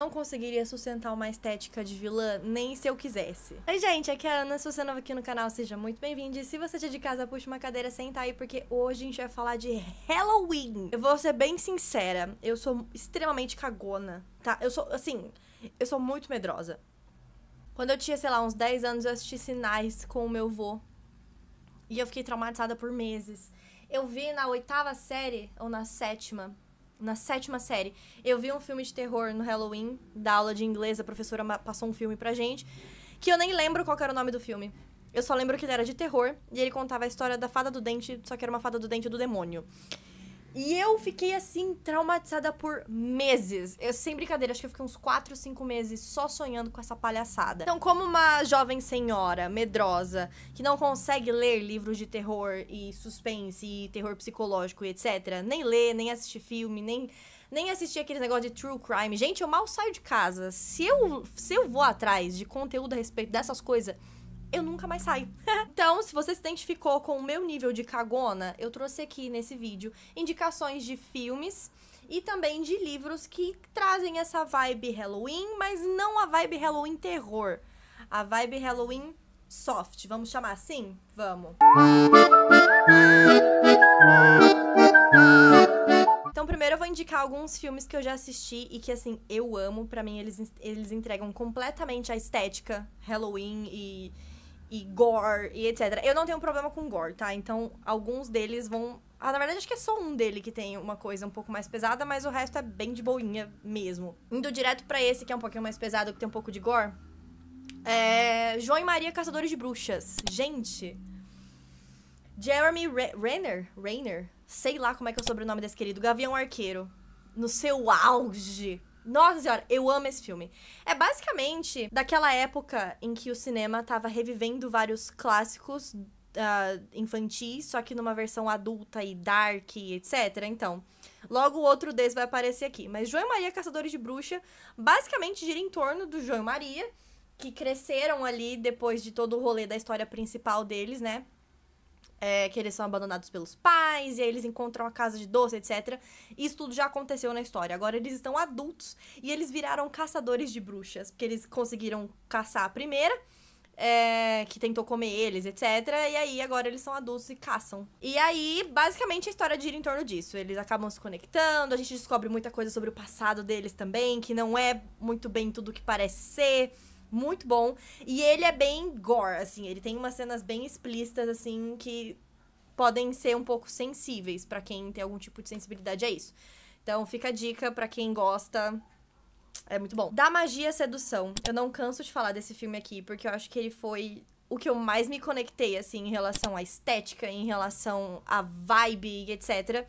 não conseguiria sustentar uma estética de vilã nem se eu quisesse. Oi, gente, aqui é a Ana. Se você é novo aqui no canal, seja muito bem-vindo. E se você é de casa, puxa uma cadeira, senta aí, porque hoje a gente vai falar de Halloween. Eu vou ser bem sincera, eu sou extremamente cagona, tá? Eu sou, assim, eu sou muito medrosa. Quando eu tinha, sei lá, uns 10 anos, eu assisti Sinais com o meu vô. E eu fiquei traumatizada por meses. Eu vi na oitava série, ou na sétima, na sétima série, eu vi um filme de terror no Halloween, da aula de inglês, a professora passou um filme pra gente, que eu nem lembro qual era o nome do filme. Eu só lembro que ele era de terror e ele contava a história da fada do dente, só que era uma fada do dente do demônio. E eu fiquei assim, traumatizada por meses. Eu, sem brincadeira, acho que eu fiquei uns 4, 5 meses só sonhando com essa palhaçada. Então, como uma jovem senhora medrosa que não consegue ler livros de terror e suspense e terror psicológico e etc., nem ler, nem assistir filme, nem nem assistir aquele negócio de true crime. Gente, eu mal saio de casa. Se eu, se eu vou atrás de conteúdo a respeito dessas coisas, eu nunca mais saio. então, se você se identificou com o meu nível de cagona, eu trouxe aqui nesse vídeo indicações de filmes e também de livros que trazem essa vibe Halloween, mas não a vibe Halloween terror. A vibe Halloween soft, vamos chamar assim? Vamos. Então, primeiro eu vou indicar alguns filmes que eu já assisti e que, assim, eu amo. Para mim, eles, eles entregam completamente a estética Halloween e e gore e etc. Eu não tenho problema com gore, tá? Então, alguns deles vão. Ah, na verdade, acho que é só um dele que tem uma coisa um pouco mais pesada, mas o resto é bem de boinha mesmo. Indo direto para esse que é um pouquinho mais pesado, que tem um pouco de gore. É. João e Maria Caçadores de Bruxas. Gente. Jeremy Rayner Renner? Sei lá como é que é o sobrenome desse querido. Gavião Arqueiro. No seu auge nossa senhora, eu amo esse filme. É basicamente daquela época em que o cinema tava revivendo vários clássicos uh, infantis, só que numa versão adulta e dark, etc. Então, logo outro desse vai aparecer aqui. Mas João e Maria Caçadores de Bruxa basicamente gira em torno do João e Maria, que cresceram ali depois de todo o rolê da história principal deles, né? é, que eles são abandonados pelos pais, e aí eles encontram a casa de doce, etc. Isso tudo já aconteceu na história. Agora eles estão adultos e eles viraram caçadores de bruxas, porque eles conseguiram caçar a primeira. É, que tentou comer eles, etc. E aí agora eles são adultos e caçam. E aí, basicamente, a história gira em torno disso. Eles acabam se conectando, a gente descobre muita coisa sobre o passado deles também, que não é muito bem tudo que parece ser muito bom. E ele é bem gore, assim, ele tem umas cenas bem explícitas, assim, que podem ser um pouco sensíveis para quem tem algum tipo de sensibilidade a é isso. Então fica a dica para quem gosta. É muito bom. Da magia e sedução. Eu não canso de falar desse filme aqui, porque eu acho que ele foi o que eu mais me conectei, assim, em relação à estética, em relação à vibe, etc.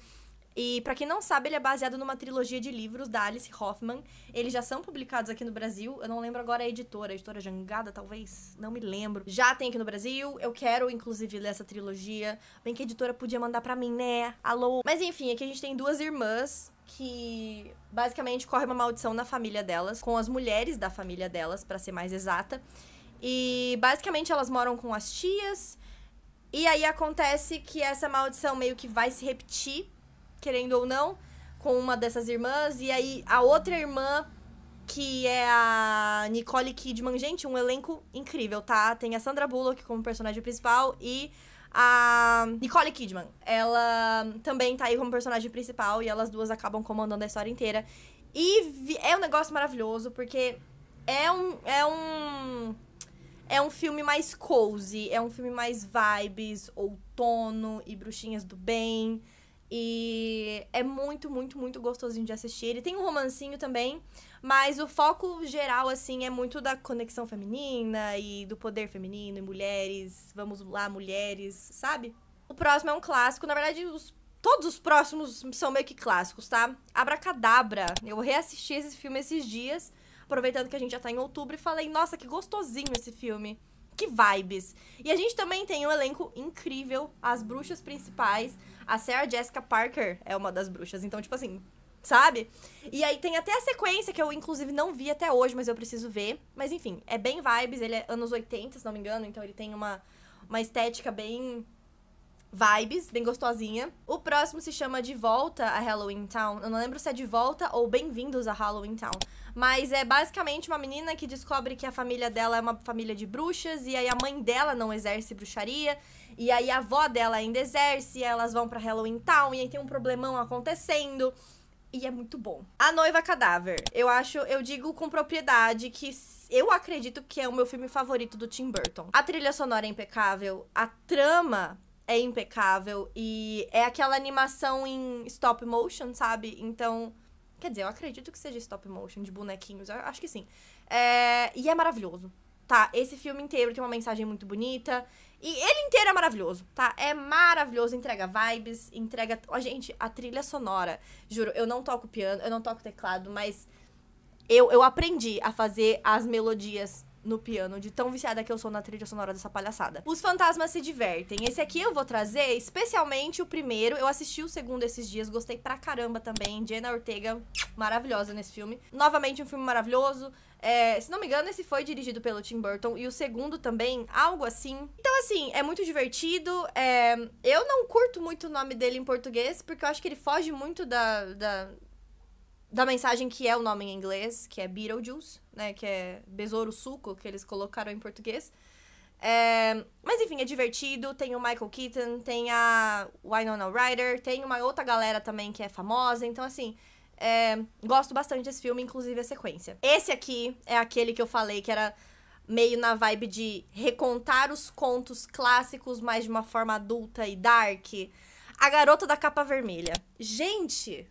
E para quem não sabe, ele é baseado numa trilogia de livros da Alice Hoffman. Eles já são publicados aqui no Brasil. Eu não lembro agora a editora, a editora Jangada, talvez? Não me lembro. Já tem aqui no Brasil. Eu quero, inclusive, ler essa trilogia. Bem que a editora podia mandar para mim, né? Alô? Mas enfim, aqui a gente tem duas irmãs que basicamente corre uma maldição na família delas, com as mulheres da família delas, para ser mais exata. E basicamente elas moram com as tias. E aí acontece que essa maldição meio que vai se repetir querendo ou não, com uma dessas irmãs. E aí a outra irmã, que é a Nicole Kidman, gente, um elenco incrível, tá? Tem a Sandra Bullock como personagem principal e a Nicole Kidman. Ela também tá aí como personagem principal e elas duas acabam comandando a história inteira. E é um negócio maravilhoso, porque é um. É um. É um filme mais cozy, é um filme mais vibes, outono e bruxinhas do bem. E é muito, muito, muito gostosinho de assistir. Ele tem um romancinho também, mas o foco geral, assim, é muito da conexão feminina e do poder feminino e mulheres. Vamos lá, mulheres, sabe? O próximo é um clássico. Na verdade, os, todos os próximos são meio que clássicos, tá? Abracadabra. Eu reassisti esse filme esses dias, aproveitando que a gente já tá em outubro, e falei, nossa, que gostosinho esse filme que vibes. E a gente também tem um elenco incrível, as bruxas principais. A Sarah Jessica Parker é uma das bruxas, então, tipo assim, sabe? E aí tem até a sequência que eu, inclusive, não vi até hoje, mas eu preciso ver. Mas enfim, é bem vibes, ele é anos 80, se não me engano, então ele tem uma, uma estética bem vibes, bem gostosinha. O próximo se chama De Volta a Halloween Town. Eu não lembro se é De Volta ou Bem-vindos a Halloween Town. Mas é basicamente uma menina que descobre que a família dela é uma família de bruxas, e aí a mãe dela não exerce bruxaria, e aí a avó dela ainda exerce, elas vão pra Halloween Town, e aí tem um problemão acontecendo. E é muito bom. A Noiva Cadáver. Eu acho, eu digo com propriedade que eu acredito que é o meu filme favorito do Tim Burton. A trilha sonora é impecável, a trama é impecável e é aquela animação em stop motion, sabe? Então, Quer dizer, eu acredito que seja stop motion, de bonequinhos, Eu acho que sim. É, e é maravilhoso, tá? Esse filme inteiro tem uma mensagem muito bonita. E ele inteiro é maravilhoso, tá? É maravilhoso, entrega vibes, entrega. Oh, gente, a trilha sonora. Juro, eu não toco piano, eu não toco teclado, mas eu, eu aprendi a fazer as melodias no piano, de tão viciada que eu sou na trilha sonora dessa palhaçada. Os fantasmas se divertem. Esse aqui eu vou trazer, especialmente o primeiro. Eu assisti o segundo esses dias, gostei pra caramba também. Jenna Ortega, maravilhosa nesse filme. Novamente, um filme maravilhoso. É, se não me engano, esse foi dirigido pelo Tim Burton e o segundo também, algo assim. Então, assim, é muito divertido. É... Eu não curto muito o nome dele em português, porque eu acho que ele foge muito da, da da mensagem que é o nome em inglês, que é Beetlejuice, né? Que é Besouro Suco, que eles colocaram em português. É, mas enfim, é divertido. Tem o Michael Keaton, tem a Winona Ryder, tem uma outra galera também que é famosa. Então, assim, é, gosto bastante desse filme, inclusive a sequência. Esse aqui é aquele que eu falei que era meio na vibe de recontar os contos clássicos, mas de uma forma adulta e dark. A Garota da Capa Vermelha. Gente,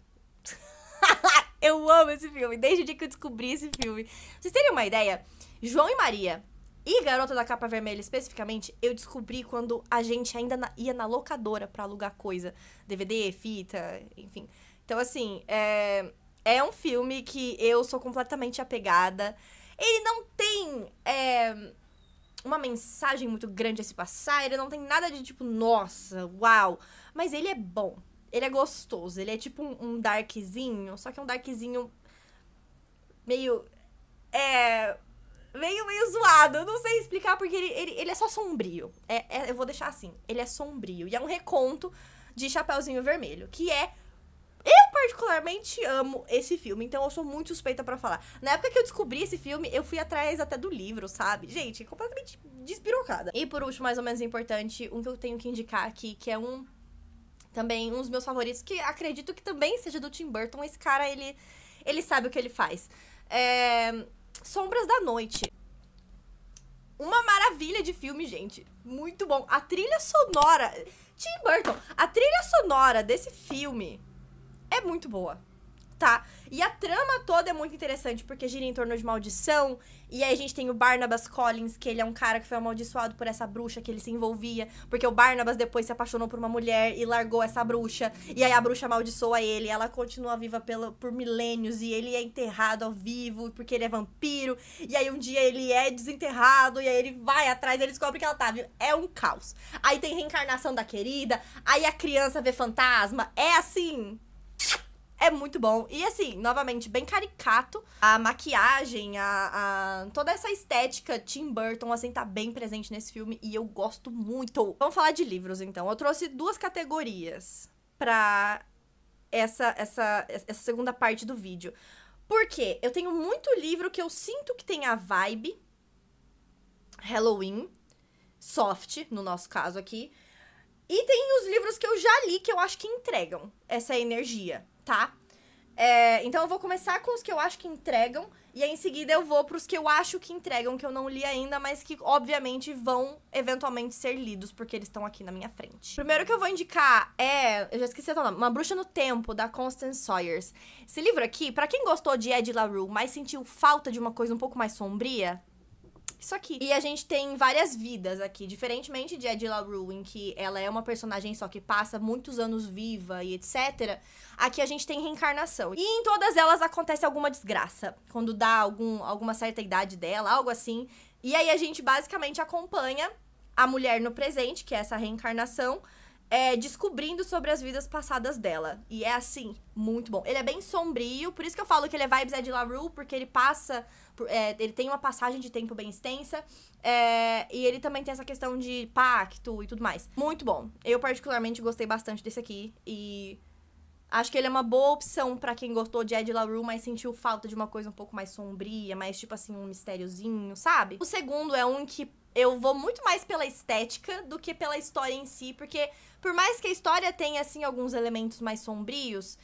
eu amo esse filme, desde o dia que eu descobri esse filme. vocês teriam uma ideia, João e Maria e Garota da Capa Vermelha especificamente, eu descobri quando a gente ainda na, ia na locadora para alugar coisa. DVD, fita, enfim. Então, assim, é, é um filme que eu sou completamente apegada. Ele não tem. É, uma mensagem muito grande a se passar, ele não tem nada de tipo, nossa, uau. Mas ele é bom. Ele é gostoso. Ele é tipo um, um darkzinho, só que é um darkzinho meio. É. Meio, meio zoado. Eu não sei explicar porque ele, ele, ele é só sombrio. É, é, eu vou deixar assim. Ele é sombrio. E é um reconto de Chapeuzinho Vermelho, que é eu particularmente amo esse filme, então eu sou muito suspeita para falar. Na época que eu descobri esse filme, eu fui atrás até do livro, sabe? Gente, completamente despirocada. E por último, mais ou menos importante, um que eu tenho que indicar aqui, que é um também um dos meus favoritos, que acredito que também seja do Tim Burton. Esse cara, ele, ele sabe o que ele faz. É... Sombras da Noite. Uma maravilha de filme, gente. Muito bom. A trilha sonora. Tim Burton, a trilha sonora desse filme é muito boa tá? E a trama toda é muito interessante, porque gira em torno de maldição. E aí a gente tem o Barnabas Collins, que ele é um cara que foi amaldiçoado por essa bruxa que ele se envolvia. Porque o Barnabas depois se apaixonou por uma mulher e largou essa bruxa. E aí a bruxa amaldiçoa ele. Ela continua viva pelo, por milênios. E ele é enterrado ao vivo, porque ele é vampiro. E aí um dia ele é desenterrado. E aí ele vai atrás e ele descobre que ela tá viva. É um caos. Aí tem reencarnação da querida. Aí a criança vê fantasma. É assim é muito bom. E assim, novamente, bem caricato. A maquiagem, a, a, toda essa estética Tim Burton, assim, tá bem presente nesse filme e eu gosto muito. Vamos falar de livros, então. Eu trouxe duas categorias pra essa, essa, essa segunda parte do vídeo. Porque eu tenho muito livro que eu sinto que tem a vibe Halloween, soft, no nosso caso aqui. E tem os livros que eu já li que eu acho que entregam essa energia tá? É, então eu vou começar com os que eu acho que entregam, e aí em seguida eu vou pros que eu acho que entregam, que eu não li ainda, mas que obviamente vão eventualmente ser lidos, porque eles estão aqui na minha frente. Primeiro que eu vou indicar é. Eu já esqueci o nome, Uma Bruxa no Tempo, da Constance Sawyers. Esse livro aqui, para quem gostou de Ed LaRue, mas sentiu falta de uma coisa um pouco mais sombria, isso aqui. E a gente tem várias vidas aqui, diferentemente de Ed Rue em que ela é uma personagem só que passa muitos anos viva e etc. Aqui a gente tem reencarnação. E em todas elas acontece alguma desgraça. Quando dá algum, alguma certa idade dela, algo assim. E aí a gente basicamente acompanha a mulher no presente, que é essa reencarnação, é, descobrindo sobre as vidas passadas dela. E é assim, muito bom. Ele é bem sombrio, por isso que eu falo que ele é vibes Ed LaRue, porque ele passa. é, ele tem uma passagem de tempo bem extensa. É, e ele também tem essa questão de pacto e tudo mais. Muito bom. Eu, particularmente, gostei bastante desse aqui. E acho que ele é uma boa opção para quem gostou de Ed LaRue, mas sentiu falta de uma coisa um pouco mais sombria, mais tipo assim, um mistériozinho, sabe? O segundo é um que eu vou muito mais pela estética do que pela história em si, porque por mais que a história tenha assim alguns elementos mais sombrios,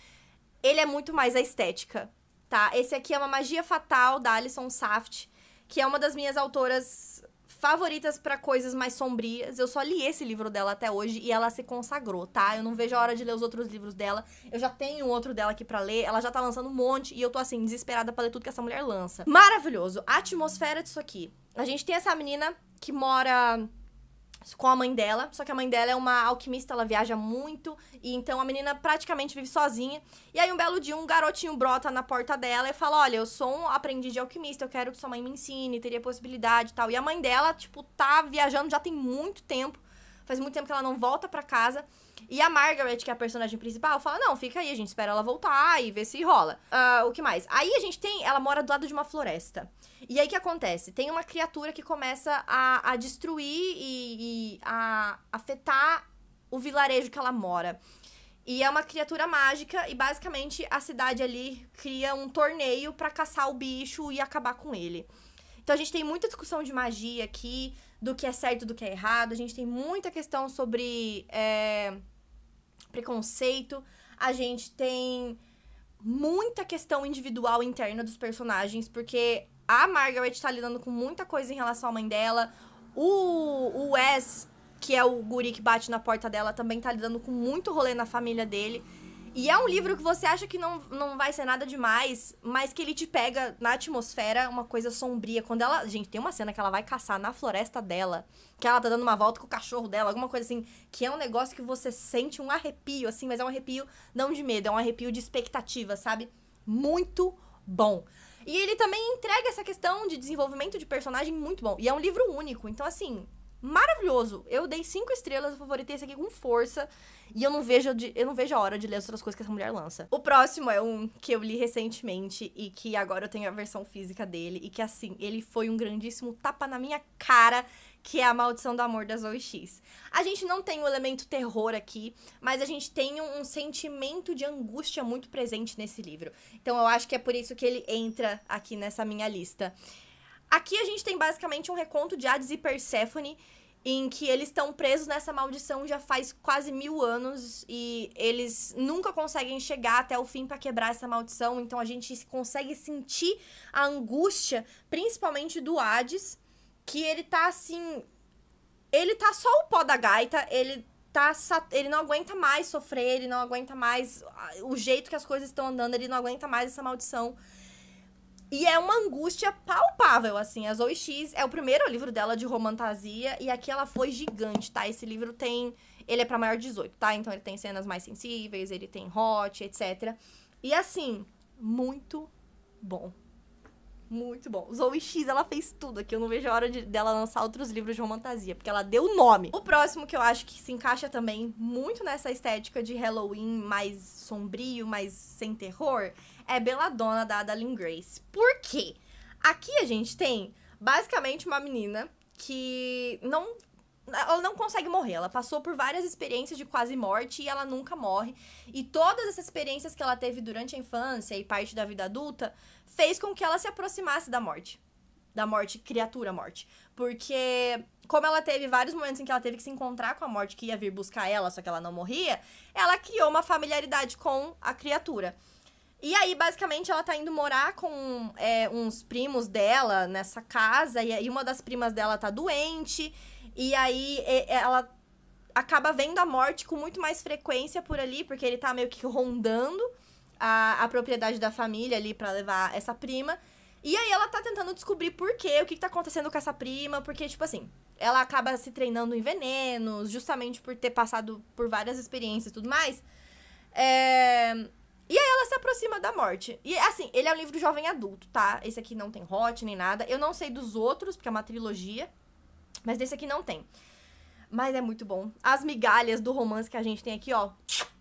ele é muito mais a estética, tá? Esse aqui é uma magia fatal da Alison Saft, que é uma das minhas autoras favoritas para coisas mais sombrias. Eu só li esse livro dela até hoje e ela se consagrou, tá? Eu não vejo a hora de ler os outros livros dela. Eu já tenho outro dela aqui para ler. Ela já tá lançando um monte e eu tô assim desesperada para ler tudo que essa mulher lança. Maravilhoso. A atmosfera disso aqui a gente tem essa menina que mora com a mãe dela, só que a mãe dela é uma alquimista, ela viaja muito, e então a menina praticamente vive sozinha. E aí um belo dia um garotinho brota na porta dela e fala: "Olha, eu sou um aprendiz de alquimista, eu quero que sua mãe me ensine, teria possibilidade e tal". E a mãe dela, tipo, tá viajando já tem muito tempo. Faz muito tempo que ela não volta para casa. E a Margaret, que é a personagem principal, fala: não, fica aí, a gente espera ela voltar e ver se rola. Uh, o que mais? Aí a gente tem. Ela mora do lado de uma floresta. E aí o que acontece? Tem uma criatura que começa a, a destruir e, e a afetar o vilarejo que ela mora. E é uma criatura mágica e basicamente a cidade ali cria um torneio para caçar o bicho e acabar com ele. Então a gente tem muita discussão de magia aqui, do que é certo do que é errado, a gente tem muita questão sobre é, preconceito, a gente tem muita questão individual interna dos personagens, porque a Margaret tá lidando com muita coisa em relação à mãe dela, o, o Wes, que é o guri que bate na porta dela, também tá lidando com muito rolê na família dele. E é um livro que você acha que não, não vai ser nada demais, mas que ele te pega na atmosfera uma coisa sombria. Quando ela. Gente, tem uma cena que ela vai caçar na floresta dela, que ela tá dando uma volta com o cachorro dela, alguma coisa assim, que é um negócio que você sente um arrepio, assim, mas é um arrepio não de medo, é um arrepio de expectativa, sabe? Muito bom. E ele também entrega essa questão de desenvolvimento de personagem muito bom. E é um livro único, então assim, maravilhoso. Eu dei cinco estrelas, eu favoritei esse aqui com força. E eu não vejo, eu não vejo a hora de ler as outras coisas que essa mulher lança. O próximo é um que eu li recentemente e que agora eu tenho a versão física dele. E que, assim, ele foi um grandíssimo tapa na minha cara que é A Maldição do Amor das Zoe X. A gente não tem o elemento terror aqui, mas a gente tem um, um, sentimento de angústia muito presente nesse livro. Então eu acho que é por isso que ele entra aqui nessa minha lista. Aqui a gente tem basicamente um reconto de Hades e Perséfone, em que eles estão presos nessa maldição já faz quase mil anos e eles nunca conseguem chegar até o fim para quebrar essa maldição. Então a gente consegue sentir a angústia, principalmente do Hades, que ele tá assim. Ele tá só o pó da gaita, ele tá ele não aguenta mais sofrer, ele não aguenta mais ah, o jeito que as coisas estão andando, ele não aguenta mais essa maldição. E é uma angústia palpável, assim. A Zoe X é o primeiro livro dela de romantasia e aqui ela foi gigante, tá? Esse livro tem... Ele é pra maior de 18, tá? Então ele tem cenas mais sensíveis, ele tem hot, etc. E assim, muito bom. Muito bom. Zoe X, ela fez tudo aqui. Eu não vejo a hora de, dela lançar outros livros de romantasia, porque ela deu o nome. O próximo que eu acho que se encaixa também muito nessa estética de Halloween mais sombrio, mais sem terror, é Beladona da Adeline Grace. Por quê? Aqui a gente tem basicamente uma menina que não ela não consegue morrer. Ela passou por várias experiências de quase morte e ela nunca morre. E todas essas experiências que ela teve durante a infância e parte da vida adulta fez com que ela se aproximasse da morte. Da morte, criatura morte. Porque, como ela teve vários momentos em que ela teve que se encontrar com a morte que ia vir buscar ela, só que ela não morria, ela criou uma familiaridade com a criatura. E aí, basicamente, ela tá indo morar com é, uns primos dela nessa casa, e, e uma das primas dela tá doente. E aí ela acaba vendo a morte com muito mais frequência por ali, porque ele tá meio que rondando a, a propriedade da família ali para levar essa prima. E aí ela tá tentando descobrir por quê, o que, que tá acontecendo com essa prima, porque, tipo assim, ela acaba se treinando em venenos, justamente por ter passado por várias experiências e tudo mais. É... E aí ela se aproxima da morte. E assim, ele é um livro jovem adulto, tá? Esse aqui não tem hot nem nada. Eu não sei dos outros, porque é uma trilogia. Mas nesse aqui não tem. Mas é muito bom. As migalhas do romance que a gente tem aqui, ó,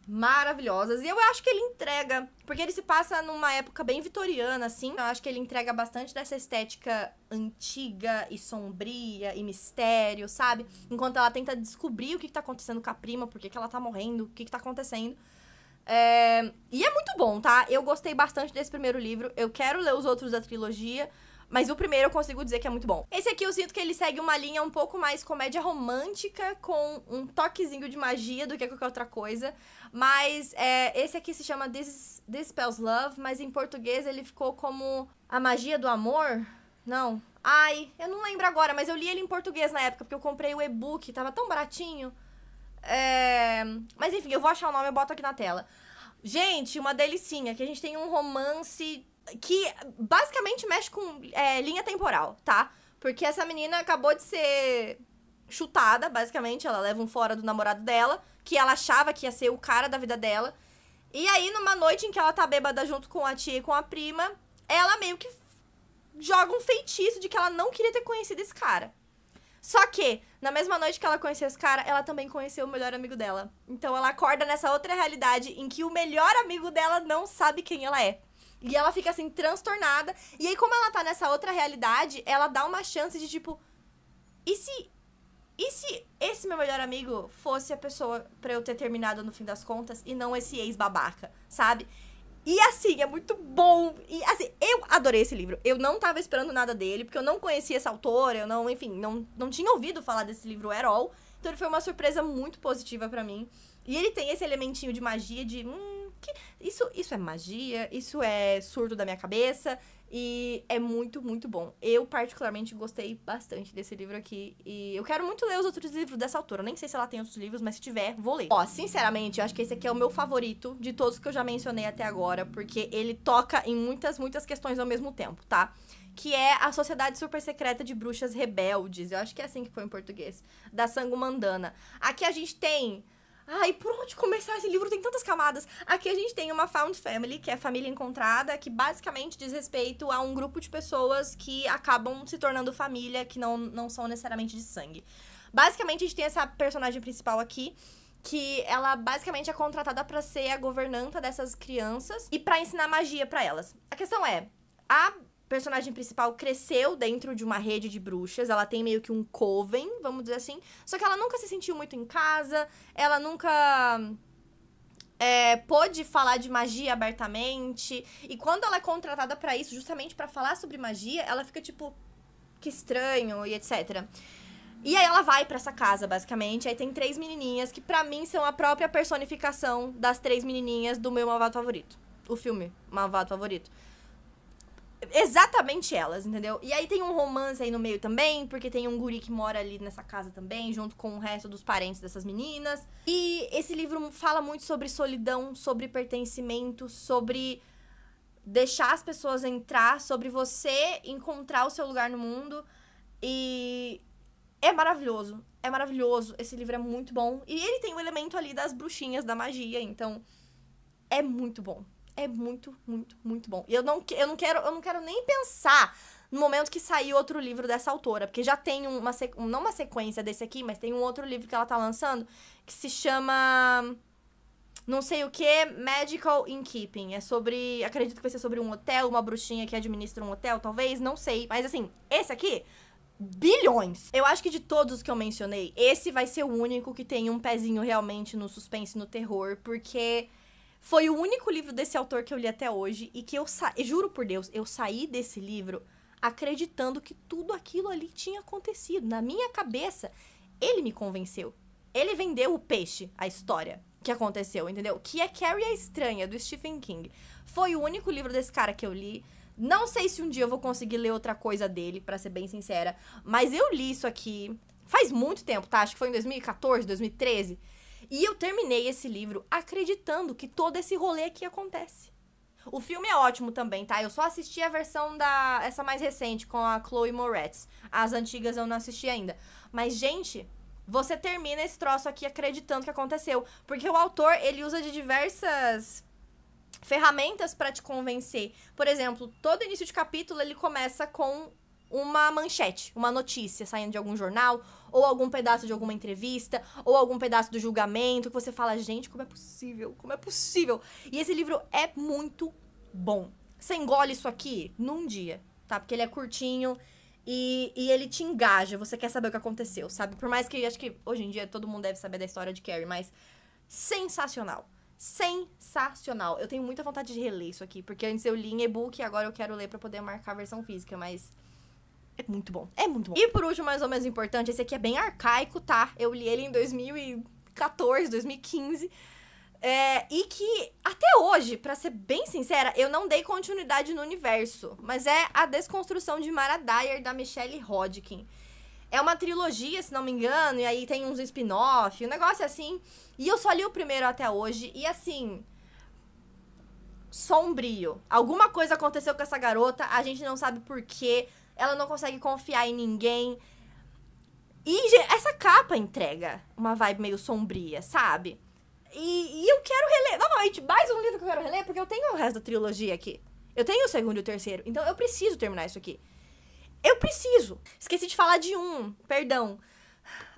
maravilhosas. E eu acho que ele entrega, porque ele se passa numa época bem vitoriana, assim. Eu acho que ele entrega bastante dessa estética antiga e sombria e mistério, sabe? Enquanto ela tenta descobrir o que, que tá acontecendo com a prima, por que, que ela tá morrendo, o que, que tá acontecendo. É... E é muito bom, tá? Eu gostei bastante desse primeiro livro. Eu quero ler os outros da trilogia. Mas o primeiro eu consigo dizer que é muito bom. Esse aqui eu sinto que ele segue uma linha um pouco mais comédia romântica, com um toquezinho de magia do que qualquer outra coisa. Mas é, esse aqui se chama This, This Spells Love, mas em português ele ficou como A Magia do Amor? Não. Ai, eu não lembro agora, mas eu li ele em português na época, porque eu comprei o e-book, tava tão baratinho. É... Mas enfim, eu vou achar o nome e boto aqui na tela. Gente, uma delicinha, que a gente tem um romance que basicamente mexe com é, linha temporal, tá? Porque essa menina acabou de ser chutada, basicamente. Ela leva um fora do namorado dela, que ela achava que ia ser o cara da vida dela. E aí, numa noite em que ela tá bêbada junto com a tia e com a prima, ela meio que joga um feitiço de que ela não queria ter conhecido esse cara. Só que, na mesma noite que ela conheceu esse cara, ela também conheceu o melhor amigo dela. Então ela acorda nessa outra realidade em que o melhor amigo dela não sabe quem ela é. E ela fica assim, transtornada. E aí, como ela tá nessa outra realidade, ela dá uma chance de tipo. E se. E se esse meu melhor amigo fosse a pessoa pra eu ter terminado no fim das contas e não esse ex-babaca, sabe? E assim, é muito bom. E assim, eu adorei esse livro. Eu não tava esperando nada dele, porque eu não conhecia essa autora, eu não, enfim, não, não tinha ouvido falar desse livro at all. Então ele foi uma surpresa muito positiva para mim. E ele tem esse elementinho de magia de. Hum, que isso, isso é magia, isso é surdo da minha cabeça e é muito, muito bom. Eu particularmente gostei bastante desse livro aqui e eu quero muito ler os outros livros dessa autora. Nem sei se ela tem outros livros, mas se tiver, vou ler. Ó, sinceramente, eu acho que esse aqui é o meu favorito de todos que eu já mencionei até agora, porque ele toca em muitas, muitas questões ao mesmo tempo, tá? que é a Sociedade Super Secreta de Bruxas Rebeldes. Eu acho que é assim que foi em português. Da Sangomandana. Aqui a gente tem Ai, ah, por onde começar esse livro? Tem tantas camadas. Aqui a gente tem uma found family, que é família encontrada, que basicamente diz respeito a um grupo de pessoas que acabam se tornando família, que não, não são necessariamente de sangue. Basicamente, a gente tem essa personagem principal aqui, que ela basicamente é contratada para ser a governanta dessas crianças e para ensinar magia para elas. A questão é, a personagem principal cresceu dentro de uma rede de bruxas, ela tem meio que um coven, vamos dizer assim. Só que ela nunca se sentiu muito em casa, ela nunca é, pôde falar de magia abertamente. E quando ela é contratada para isso, justamente para falar sobre magia, ela fica tipo que estranho e etc. E aí ela vai para essa casa, basicamente. Aí tem três menininhas que para mim são a própria personificação das três menininhas do meu malvado favorito. O filme Malvado Favorito. Exatamente elas, entendeu? E aí tem um romance aí no meio também, porque tem um guri que mora ali nessa casa também, junto com o resto dos parentes dessas meninas. E esse livro fala muito sobre solidão, sobre pertencimento, sobre deixar as pessoas entrar, sobre você encontrar o seu lugar no mundo. E é maravilhoso. É maravilhoso. Esse livro é muito bom. E ele tem o um elemento ali das bruxinhas da magia, então é muito bom é muito, muito, muito bom. E eu não, eu não quero, eu não quero nem pensar no momento que sair outro livro dessa autora, porque já tem uma não uma sequência desse aqui, mas tem um outro livro que ela tá lançando que se chama não sei o que, Magical Inkeeping. É sobre. Acredito que vai ser sobre um hotel, uma bruxinha que administra um hotel, talvez, não sei. Mas assim, esse aqui bilhões. Eu acho que de todos os que eu mencionei, esse vai ser o único que tem um pezinho realmente no suspense, no terror, porque foi o único livro desse autor que eu li até hoje e que eu sa... juro por Deus, eu saí desse livro acreditando que tudo aquilo ali tinha acontecido. Na minha cabeça, ele me convenceu. Ele vendeu o peixe, a história que aconteceu, entendeu? Que é Carrie a Estranha, do Stephen King. Foi o único livro desse cara que eu li. Não sei se um dia eu vou conseguir ler outra coisa dele, para ser bem sincera. Mas eu li isso aqui faz muito tempo, tá? Acho que foi em 2014, 2013. E eu terminei esse livro acreditando que todo esse rolê aqui acontece. O filme é ótimo também, tá? Eu só assisti a versão da essa mais recente com a Chloe Moretz. As antigas eu não assisti ainda. Mas gente, você termina esse troço aqui acreditando que aconteceu, porque o autor, ele usa de diversas ferramentas para te convencer. Por exemplo, todo início de capítulo ele começa com uma manchete, uma notícia saindo de algum jornal, ou algum pedaço de alguma entrevista, ou algum pedaço do julgamento, que você fala, gente, como é possível? Como é possível? E esse livro é muito bom. Você engole isso aqui num dia, tá? Porque ele é curtinho, e, e, ele te engaja, você quer saber o que aconteceu, sabe? Por mais que acho que hoje em dia todo mundo deve saber da história de Carrie, mas sensacional. Sensacional. Eu tenho muita vontade de reler isso aqui, porque antes eu li em e-book e agora eu quero ler para poder marcar a versão física, mas é muito bom. É muito bom. E por último, mais ou menos importante, esse aqui é bem arcaico, tá? Eu li ele em 2014, 2015. É, e que até hoje, para ser bem sincera, eu não dei continuidade no universo. Mas é a desconstrução de Mara Dyer da Michelle Hodgkin. É uma trilogia, se não me engano, e aí tem uns spin-off, um negócio assim. E eu só li o primeiro até hoje. E assim, sombrio. Alguma coisa aconteceu com essa garota, a gente não sabe porquê, Ela não consegue confiar em ninguém. E essa capa entrega uma vibe meio sombria, sabe? E, e eu quero reler. Novamente, mais um livro que eu quero reler, porque eu tenho o resto da trilogia aqui. Eu tenho o segundo e o terceiro. Então eu preciso terminar isso aqui. Eu preciso. Esqueci de falar de um, perdão.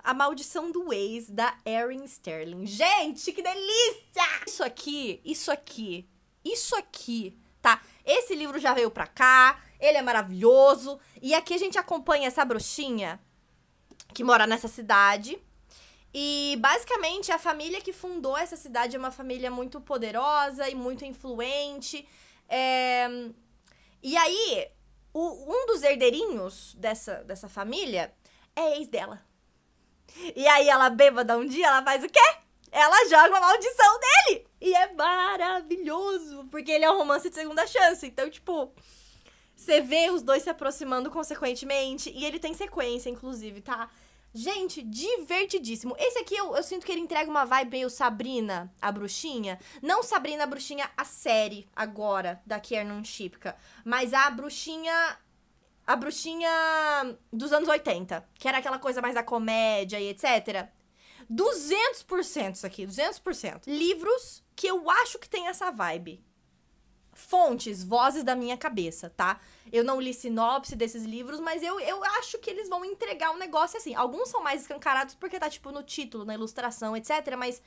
A Maldição do Ex, da Erin Sterling. Gente, que delícia! Isso aqui, isso aqui isso aqui, tá? Esse livro já veio pra cá, ele é maravilhoso. E aqui a gente acompanha essa bruxinha que mora nessa cidade. E basicamente a família que fundou essa cidade é uma família muito poderosa e muito influente. É... E aí, o, um dos herdeirinhos dessa, dessa família é ex dela. E aí ela bêbada um dia, ela faz o quê? Ela joga a maldição dele! E é maravilhoso, porque ele é um romance de segunda chance. Então, tipo, você vê os dois se aproximando consequentemente. E ele tem sequência, inclusive, tá? Gente, divertidíssimo. Esse aqui eu, eu sinto que ele entrega uma vibe meio Sabrina, a bruxinha. Não Sabrina, a bruxinha, a série agora, da Kiernan Shipka. Mas a bruxinha a bruxinha dos anos 80, que era aquela coisa mais da comédia e etc. 200% isso aqui, 200%. Livros que eu acho que tem essa vibe. Fontes, vozes da minha cabeça, tá? Eu não li sinopse desses livros, mas eu, eu acho que eles vão entregar um negócio assim. Alguns são mais escancarados porque tá, tipo, no título, na ilustração, etc. Mas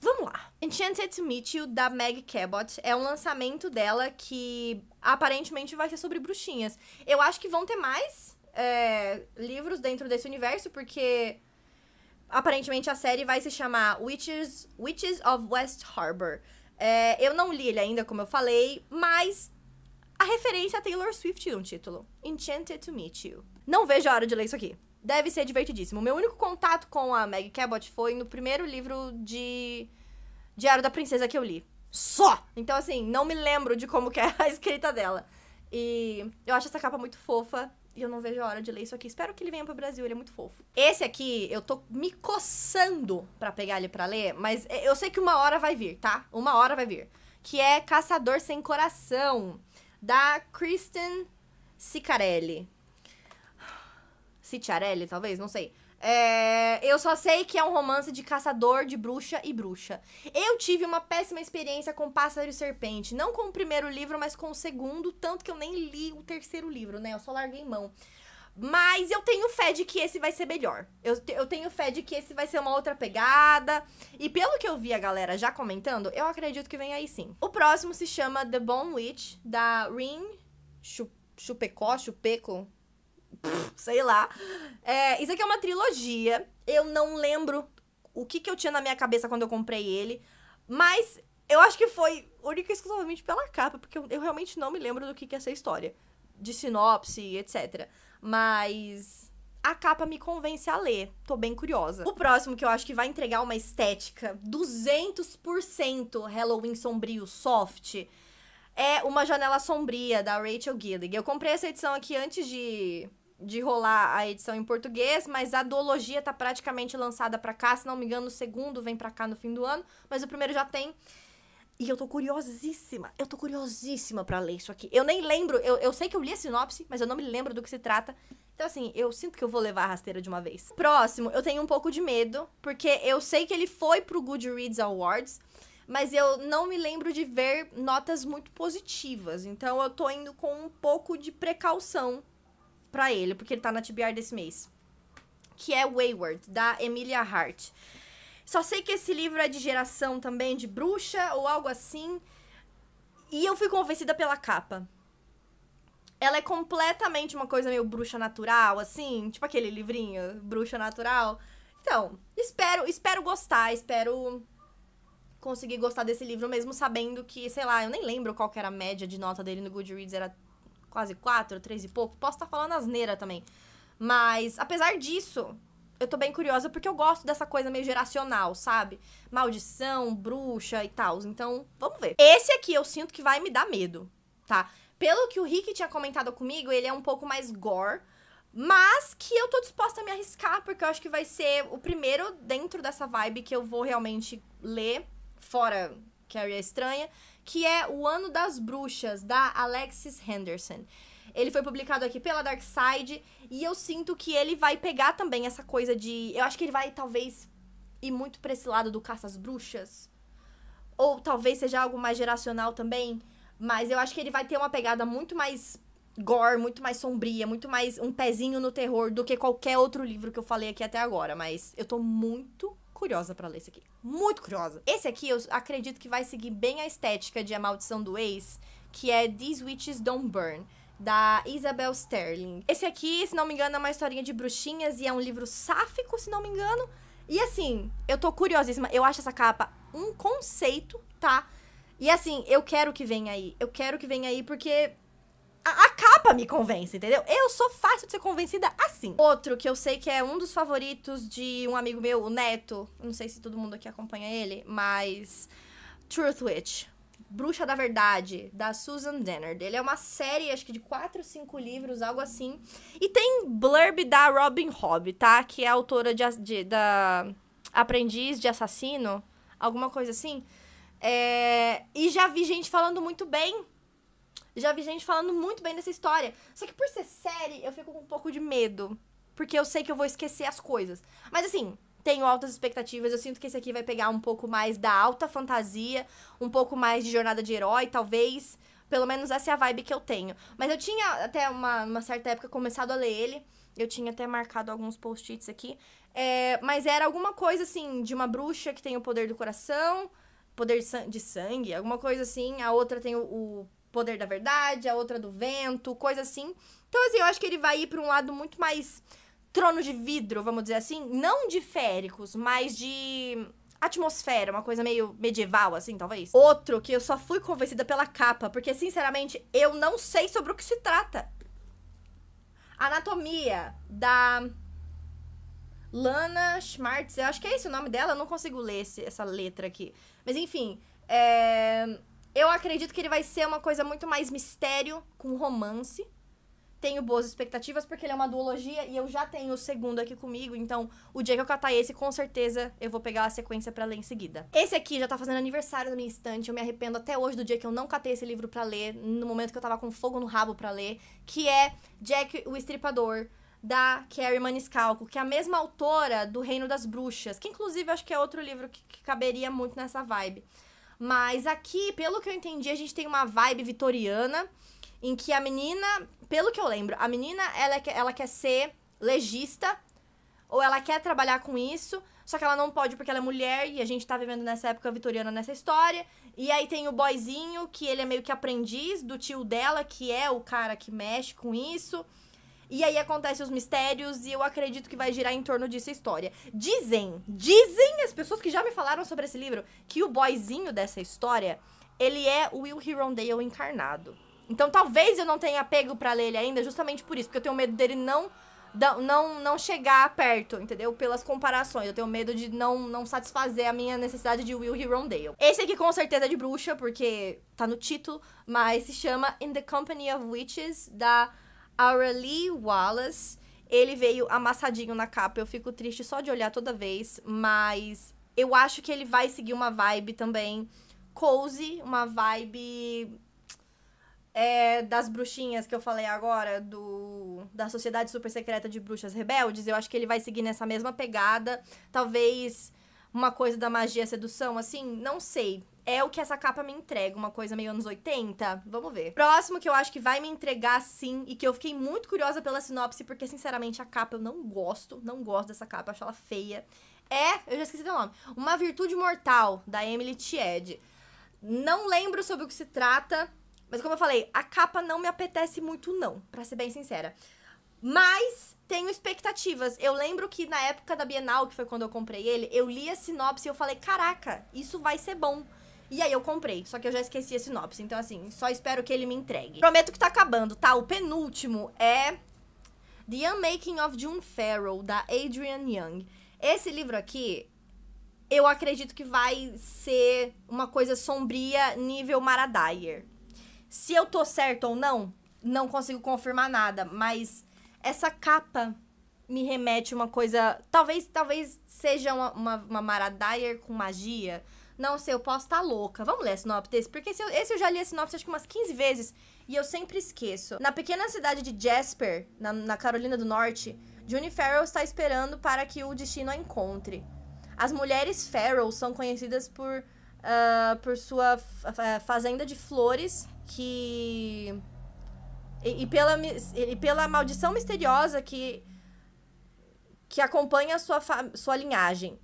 Vamos lá. Enchanted to Meet You, da Meg Cabot, é um lançamento dela que aparentemente vai ser sobre bruxinhas. Eu acho que vão ter mais é, livros dentro desse universo, porque aparentemente a série vai se chamar Witches, Witches of West Harbor. É, eu não li ele ainda, como eu falei, mas a referência a é Taylor Swift no título. Enchanted to Meet You. Não vejo a hora de ler isso aqui. Deve ser divertidíssimo. Meu único contato com a Meg Cabot foi no primeiro livro de Diário da Princesa que eu li. Só! Então, assim, não me lembro de como que é a escrita dela. E eu acho essa capa muito fofa. E eu não vejo a hora de ler isso aqui. Espero que ele venha pro Brasil, ele é muito fofo. Esse aqui, eu tô me coçando para pegar ele para ler, mas é, eu sei que uma hora vai vir, tá? Uma hora vai vir. Que é Caçador Sem Coração, da Kristen Cicarelli. Cicciarelli, talvez, não sei. É, eu só sei que é um romance de caçador, de bruxa e bruxa. Eu tive uma péssima experiência com Pássaro e Serpente. Não com o primeiro livro, mas com o segundo. Tanto que eu nem li o terceiro livro, né? Eu só larguei mão. Mas eu tenho fé de que esse vai ser melhor. Eu, eu tenho fé de que esse vai ser uma outra pegada. E pelo que eu vi a galera já comentando, eu acredito que vem aí sim. O próximo se chama The Bone Witch, da Rin Chupecó, Chupeco, sei lá. É, isso aqui é uma trilogia. Eu não lembro o que, que eu tinha na minha cabeça quando eu comprei ele. Mas eu acho que foi única e exclusivamente pela capa, porque eu, eu realmente não me lembro do que, que é essa história. De sinopse, etc. Mas a capa me convence a ler. Tô bem curiosa. O próximo que eu acho que vai entregar uma estética 200% Halloween sombrio soft é Uma Janela Sombria, da Rachel Gillig. Eu comprei essa edição aqui antes de de rolar a edição em português, mas a duologia tá praticamente lançada para cá, se não me engano, o segundo vem para cá no fim do ano, mas o primeiro já tem. E eu tô curiosíssima, eu tô curiosíssima para ler isso aqui. Eu nem lembro, eu, eu sei que eu li a sinopse, mas eu não me lembro do que se trata. Então, assim, eu sinto que eu vou levar a rasteira de uma vez. Próximo, eu tenho um pouco de medo, porque eu sei que ele foi pro Goodreads Awards, mas eu não me lembro de ver notas muito positivas. Então, eu tô indo com um pouco de precaução para ele, porque ele tá na TBR desse mês. Que é Wayward, da Emilia Hart. Só sei que esse livro é de geração também, de bruxa ou algo assim. E eu fui convencida pela capa. Ela é completamente uma coisa meio bruxa natural, assim, tipo aquele livrinho, bruxa natural. Então, espero, espero gostar, espero conseguir gostar desse livro mesmo sabendo que, sei lá, eu nem lembro qual que era a média de nota dele no Goodreads, era quase quatro, três e pouco. Posso estar tá falando asneira também. Mas, apesar disso, eu tô bem curiosa porque eu gosto dessa coisa meio geracional, sabe? Maldição, bruxa e tal. Então, vamos ver. Esse aqui eu sinto que vai me dar medo, tá? Pelo que o Rick tinha comentado comigo, ele é um pouco mais gore. Mas que eu tô disposta a me arriscar, porque eu acho que vai ser o primeiro dentro dessa vibe que eu vou realmente ler, fora Carrie é estranha, que é O Ano das Bruxas, da Alexis Henderson. Ele foi publicado aqui pela Dark Side e eu sinto que ele vai pegar também essa coisa de. Eu acho que ele vai talvez ir muito pra esse lado do caça às bruxas. Ou talvez seja algo mais geracional também. Mas eu acho que ele vai ter uma pegada muito mais gore, muito mais sombria, muito mais um pezinho no terror do que qualquer outro livro que eu falei aqui até agora. Mas eu tô muito curiosa para ler esse aqui. Muito curiosa. Esse aqui eu acredito que vai seguir bem a estética de A Maldição do Ex, que é These Witches Don't Burn. Da Isabel Sterling. Esse aqui, se não me engano, é uma historinha de bruxinhas e é um livro sáfico, se não me engano. E assim, eu tô curiosíssima. Eu acho essa capa um conceito, tá? E assim, eu quero que venha aí. Eu quero que venha aí porque a, a, capa me convence, entendeu? Eu sou fácil de ser convencida assim. Outro que eu sei que é um dos favoritos de um amigo meu, o Neto. Não sei se todo mundo aqui acompanha ele, mas. Truth Witch. Bruxa da Verdade, da Susan Dennard. Ele é uma série, acho que de quatro cinco livros, algo assim. E tem blurb da Robin Hobb, tá? Que é autora de, de, da Aprendiz de Assassino, alguma coisa assim. É... E já vi gente falando muito bem já vi gente falando muito bem dessa história. Só que por ser série, eu fico com um pouco de medo. Porque eu sei que eu vou esquecer as coisas. Mas assim, tenho altas expectativas. Eu sinto que esse aqui vai pegar um pouco mais da alta fantasia, um pouco mais de jornada de herói, talvez. Pelo menos essa é a vibe que eu tenho. Mas eu tinha até uma, uma certa época começado a ler ele. Eu tinha até marcado alguns post-its aqui. É, mas era alguma coisa assim, de uma bruxa que tem o poder do coração, poder de sangue, alguma coisa assim. A outra tem o, o Poder da Verdade, a outra do Vento, coisa assim. Então, assim, eu acho que ele vai ir para um lado muito mais trono de vidro, vamos dizer assim. Não de féricos, mas de atmosfera, uma coisa meio medieval, assim, talvez. Outro que eu só fui convencida pela capa, porque, sinceramente, eu não sei sobre o que se trata. Anatomia da Lana Schmartz, eu acho que é esse o nome dela, eu não consigo ler esse, essa letra aqui. Mas enfim, é... Eu acredito que ele vai ser uma coisa muito mais mistério com romance. Tenho boas expectativas, porque ele é uma duologia e eu já tenho o segundo aqui comigo, então o dia que eu catar esse, com certeza eu vou pegar a sequência para ler em seguida. Esse aqui já tá fazendo aniversário na minha estante, eu me arrependo até hoje do dia que eu não catei esse livro para ler, no momento que eu tava com fogo no rabo para ler, que é Jack o Estripador, da Carrie Maniscalco, que é a mesma autora do Reino das Bruxas, que inclusive acho que é outro livro que, que caberia muito nessa vibe. Mas aqui, pelo que eu entendi, a gente tem uma vibe vitoriana em que a menina, pelo que eu lembro, a menina ela, ela quer ser legista ou ela quer trabalhar com isso, só que ela não pode porque ela é mulher e a gente tá vivendo nessa época vitoriana nessa história. E aí tem o boyzinho que ele é meio que aprendiz do tio dela, que é o cara que mexe com isso. E aí acontece os mistérios e eu acredito que vai girar em torno disso a história. Dizem, dizem as pessoas que já me falaram sobre esse livro que o boyzinho dessa história, ele é o Will Hirondale encarnado. Então talvez eu não tenha apego para ler ele ainda, justamente por isso, porque eu tenho medo dele não não não chegar perto, entendeu? Pelas comparações. Eu tenho medo de não não satisfazer a minha necessidade de Will Hirondale. Esse aqui com certeza é de bruxa, porque tá no título, mas se chama In the Company of Witches da Aurelie Wallace. Ele veio amassadinho na capa. Eu fico triste só de olhar toda vez, mas eu acho que ele vai seguir uma vibe também cozy, uma vibe é, das bruxinhas que eu falei agora, do da Sociedade Super Secreta de Bruxas Rebeldes. Eu acho que ele vai seguir nessa mesma pegada. Talvez uma coisa da magia sedução, assim, não sei é o que essa capa me entrega, uma coisa meio anos 80. Vamos ver. Próximo que eu acho que vai me entregar sim e que eu fiquei muito curiosa pela sinopse, porque sinceramente a capa eu não gosto, não gosto dessa capa, acho ela feia. É, eu já esqueci o nome. Uma Virtude Mortal, da Emily Tied. Não lembro sobre o que se trata, mas como eu falei, a capa não me apetece muito não, para ser bem sincera. Mas tenho expectativas. Eu lembro que na época da Bienal, que foi quando eu comprei ele, eu li a sinopse e eu falei: "Caraca, isso vai ser bom". E aí eu comprei, só que eu já esqueci a sinopse. Então, assim, só espero que ele me entregue. Prometo que tá acabando, tá? O penúltimo é The Unmaking of June Farrell, da Adrian Young. Esse livro aqui, eu acredito que vai ser uma coisa sombria nível Maradayer. Se eu tô certa ou não, não consigo confirmar nada, mas essa capa me remete uma coisa. Talvez, talvez seja uma, uma, uma com magia. Não sei, eu posso estar tá louca. Vamos ler a sinopse desse? Porque esse eu, esse eu já li a sinopse acho que umas 15 vezes e eu sempre esqueço. Na pequena cidade de Jasper, na, na Carolina do Norte, June Farrell está esperando para que o destino a encontre. As mulheres Farrell são conhecidas por, uh, por sua fazenda de flores que. E, e, pela, e pela maldição misteriosa que, que acompanha a sua, sua linhagem.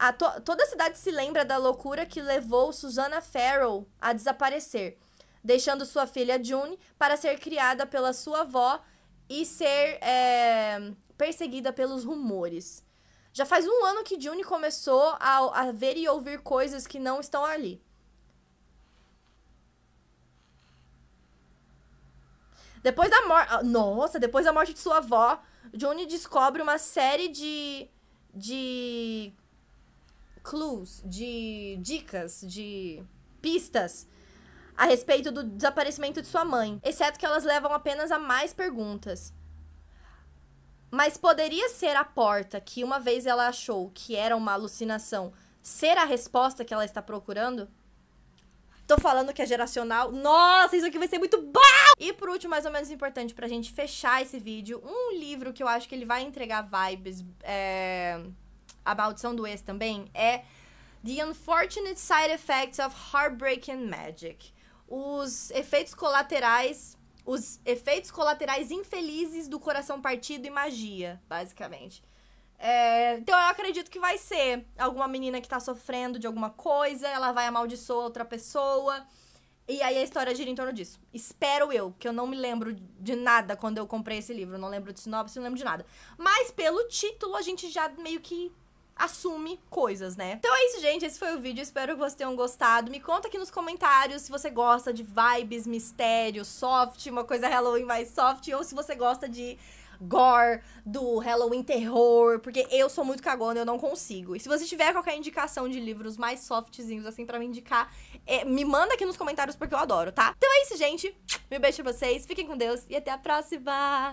A to toda a cidade se lembra da loucura que levou Susanna Farrell a desaparecer, deixando sua filha June para ser criada pela sua avó e ser é, perseguida pelos rumores. Já faz um ano que June começou a, a ver e ouvir coisas que não estão ali. Depois da morte. Nossa, depois da morte de sua avó, June descobre uma série de. de clues, de dicas, de pistas a respeito do desaparecimento de sua mãe, exceto que elas levam apenas a mais perguntas. Mas poderia ser a porta que uma vez ela achou que era uma alucinação ser a resposta que ela está procurando? Tô falando que é geracional. Nossa, isso aqui vai ser muito bom! E por último, mais ou menos importante pra gente fechar esse vídeo, um livro que eu acho que ele vai entregar vibes. É a maldição do ex também, é The Unfortunate Side Effects of Heartbreaking Magic. Os efeitos colaterais. Os efeitos colaterais infelizes do coração partido e magia, basicamente. É, então eu acredito que vai ser alguma menina que tá sofrendo de alguma coisa, ela vai amaldiçoar outra pessoa. E aí a história gira em torno disso. Espero eu, que eu não me lembro de nada quando eu comprei esse livro. Não lembro de sinopse, não lembro de nada. Mas pelo título a gente já meio que assume coisas, né? Então é isso, gente. Esse foi o vídeo. Espero que vocês tenham gostado. Me conta aqui nos comentários se você gosta de vibes, mistério, soft, uma coisa Halloween mais soft, ou se você gosta de gore, do Halloween terror, porque eu sou muito cagona, eu não consigo. E se você tiver qualquer indicação de livros mais softzinhos, assim, para me indicar, é, me manda aqui nos comentários, porque eu adoro, tá? Então é isso, gente. Meu beijo pra vocês, fiquem com Deus e até a próxima!